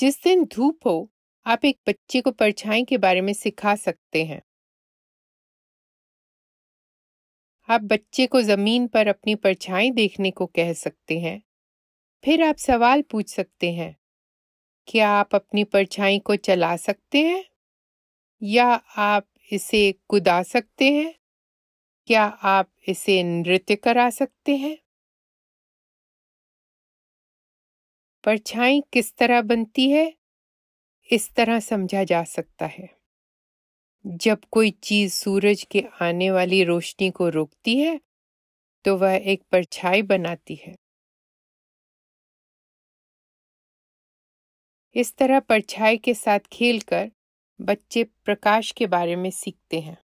जिस दिन धूप हो आप एक बच्चे को परछाई के बारे में सिखा सकते हैं आप बच्चे को जमीन पर अपनी परछाई देखने को कह सकते हैं फिर आप सवाल पूछ सकते हैं क्या आप अपनी परछाई को चला सकते हैं या आप इसे कुदा सकते हैं क्या आप इसे नृत्य करा सकते हैं परछाई किस तरह बनती है इस तरह समझा जा सकता है जब कोई चीज़ सूरज के आने वाली रोशनी को रोकती है तो वह एक परछाई बनाती है इस तरह परछाई के साथ खेलकर बच्चे प्रकाश के बारे में सीखते हैं